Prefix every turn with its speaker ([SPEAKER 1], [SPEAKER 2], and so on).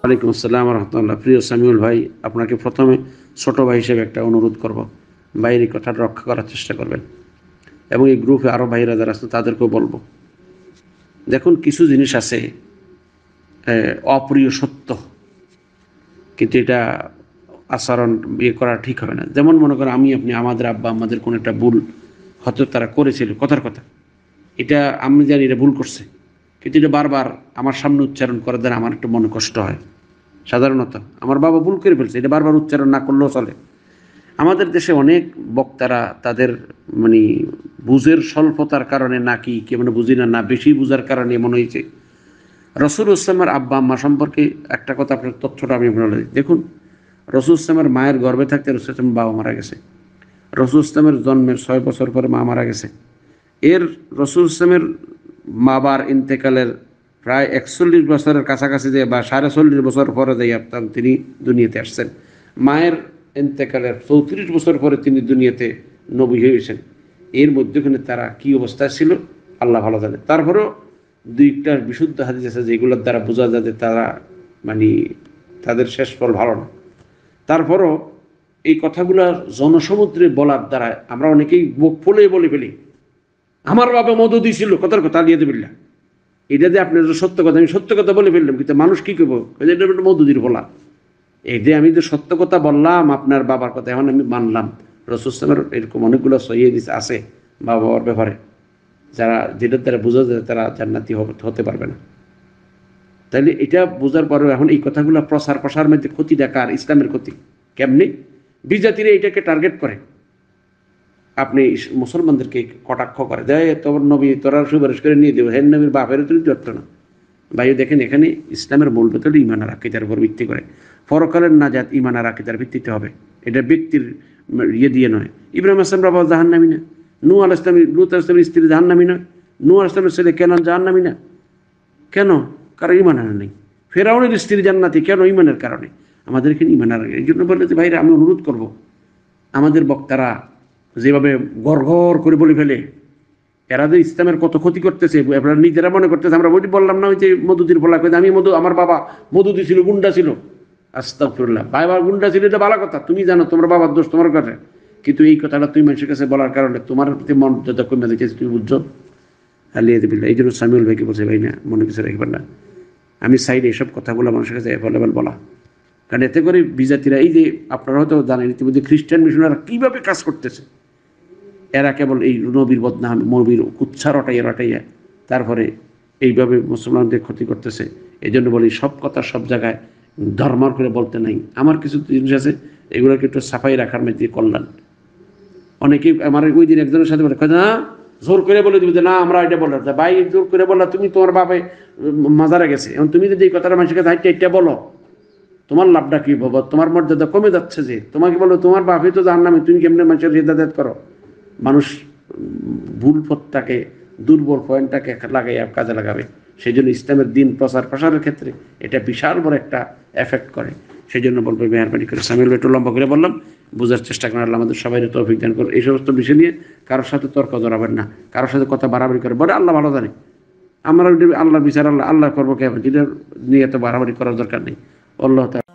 [SPEAKER 1] ওয়ালাইকুম আসসালাম রহমতুল্লাহ প্রিয় সামিউল ভাই আপনাকে প্রথমে ছোট ভাই হিসেবে একটা অনুরোধ করব বাইরে কথা রক্ষা করার চেষ্টা করবেন এবং এই গ্রুপে আরও ভাইরা যারা আছে তাদেরকেও বলবো দেখুন কিছু জিনিস আছে অপ্রিয় সত্য কিন্তু এটা আচরণ ইয়ে করা ঠিক হবে না যেমন মনে করো আমি আপনি আমাদের আব্বা আমাদের কোনো একটা ভুল হয়তো তারা করেছিল কথার কথা এটা আমি জানি এটা ভুল করছে কিন্তু এটা বারবার আমার সামনে উচ্চারণ করার দ্বারা আমার একটু মনে কষ্ট হয় সাধারণত আমার বাবা ভুল করে ফেলছে এটা বারবার উচ্চারণ না করলেও চলে আমাদের দেশে অনেক বক্তারা তাদের মানে বুঝের স্বল্পতার কারণে নাকি কে মানে বুঝি না না বেশি বুঝার কারণে এমন হয়েছে রসুল ইসলামের আব্বা আম্মা সম্পর্কে একটা কথা আপনার তথ্যটা আমি বলে দেখুন রসুল ইসলামের মায়ের গর্ভে থাকতে রসুল ইসলাম বাবা মারা গেছে রসুল ইসলামের জন্মের ছয় বছর পরে মা মারা গেছে এর রসুল ইসলামের মাবার ইন্তেকালের প্রায় একচল্লিশ বছরের কাছাকাছি যে বা সাড়ে চল্লিশ বছর পরে যাই আপনার তিনি দুনিয়াতে আসছেন মায়ের এন্তেকালের চৌত্রিশ বছর পরে তিনি দুনিয়াতে নবী হয়েছেন এর মধ্যখানে তারা কি অবস্থায় ছিল আল্লাহ ভালো জানে তারপরেও দুইটা বিশুদ্ধ হাদিস আছে যেগুলোর দ্বারা বোঝা যায় যে তারা মানে তাদের শেষ ফল ভালো না তারপরও এই কথাগুলো জনসমুদ্রে বলার দ্বারা আমরা অনেকেই বুক ফুলে বলে ফেলি আমার বাবা মধু দিয়েছিল কথার কথা দিয়ে দেবিল্লা এটা যে আপনার সত্য কথা আমি সত্য কথা বলে ফেললাম কিন্তু মানুষ কী করবো এটা একটা মধুদির বলা এই যে আমি যে সত্য কথা বললাম আপনার বাবার কথা এখন আমি মানলাম রসুলামের এরকম অনেকগুলো সহিয়ে দিস আছে বাবার ব্যাপারে যারা যেটার দ্বারা বোঝা যায় তারা জান্নাতি হতে পারবে না তাহলে এটা বোঝার পরে এখন এই কথাগুলো প্রসার প্রসার মধ্যে ক্ষতি দেখার ইসলামের ক্ষতি কেমনি বিজাতিরা এটাকে টার্গেট করে আপনি মুসলমানদেরকে কটাক্ষ করে দেয় তোমার নবী তোরা সুপারিশ করে নিয়ে দেবো হেন নবীর বাপের তুমি জটত না ভাইও দেখেন এখানে ইসলামের মূল বেতন ইমান আর আকিদার উপর ভিত্তি করে ফরকালের যাত ইমান আর আকিদার ভিত্তিতে হবে এটা ব্যক্তির ইয়ে দিয়ে নয় ইব্রাহিম আসলাম বাবা জাহান্নামি না নু আল ইসলামী লুত ইসলামের স্ত্রী জাহান্নামি নয় নু আল ইসলামের ছেলে কেন জাহান্নামি না কেন কারণ ইমান আর নেই ফেরাউনের স্ত্রী জান্নাতি কেন ইমানের কারণে আমাদেরকে ইমান আনা এই জন্য বললে যে ভাইরা আমি অনুরোধ করবো আমাদের বক্তারা যেভাবে ঘর ঘর করে বলে ফেলে এরা যে ইসলামের কত ক্ষতি করতেছে আপনারা নিজেরা মনে করতেছে আমরা ওইটি বললাম না ওই যে মধুদির বলা কয়ে আমি মধু আমার বাবা মধুদি ছিল গুন্ডা ছিল আস্তাফুল্লাহ বাবা গুন্ডা ছিল এটা ভালো কথা তুমি জানো তোমার বাবার দোষ তোমার কাছে কিন্তু এই কথাটা তুমি মানুষের কাছে বলার কারণে তোমার প্রতি মন কমে দেখেছি তুমি বুঝছো আলিয়া দেবিল্লা এই জন্য সামিউল ভাইকে বলছে ভাই না মনে কিছু রাখবেন না আমি সাইড এসব কথাগুলো মানুষের কাছে অ্যাভেলেবেল বলা কারণ এতে করে বিজাতিরা এই যে আপনারা হয়তো জানেন ইতিমধ্যে খ্রিস্টান মিশনারা কীভাবে কাজ করতেছে এরা কেবল এই নবীর বদনাম নবীর কুচ্ছা রটাইয়া রটাইয়া তারপরে এইভাবে মুসলমানদের ক্ষতি করতেছে এই জন্য বলি সব কথা সব জায়গায় ধর্মর করে বলতে নাই আমার কিছু জিনিস আছে এগুলোকে একটু সাফাই রাখার দিয়ে কল্যাণ অনেকেই আমার ওই দিন একজনের সাথে বলে না জোর করে বলে দিবে যে না আমরা এটা বললাম ভাই জোর করে বললো তুমি তোমার বাপে মাজারে গেছে এবং তুমি যদি এই কথাটা মানুষের কাছে হাইটে এটা বলো তোমার লাভটা কী বাবা তোমার মর্যাদা কমে যাচ্ছে যে তোমাকে বলো তোমার বাপে তো জান নামে তুমি কেমনে মানুষের রেদাদাত করো মানুষ ভুল পথটাকে দুর্বল পয়েন্টটাকে লাগাইয়া কাজে লাগাবে সেই জন্য ইসলামের দিন প্রচার প্রসারের ক্ষেত্রে এটা বিশাল বড় একটা এফেক্ট করে সেই জন্য বলবো মেহরবানি করে সামিল একটু লম্বা করে বললাম বোঝার চেষ্টা করার আমাদের সবাই তো অভিজ্ঞান করে এই সমস্ত বিষয় নিয়ে কারোর সাথে তর্ক জড়াবেন না কারোর সাথে কথা বাড়াবাড়ি করে বলে আল্লাহ ভালো জানে আমরা আল্লাহ বিচার আল্লাহ আল্লাহ করবো কেমন যেটা নিয়ে এত বাড়াবাড়ি করার দরকার নেই আল্লাহ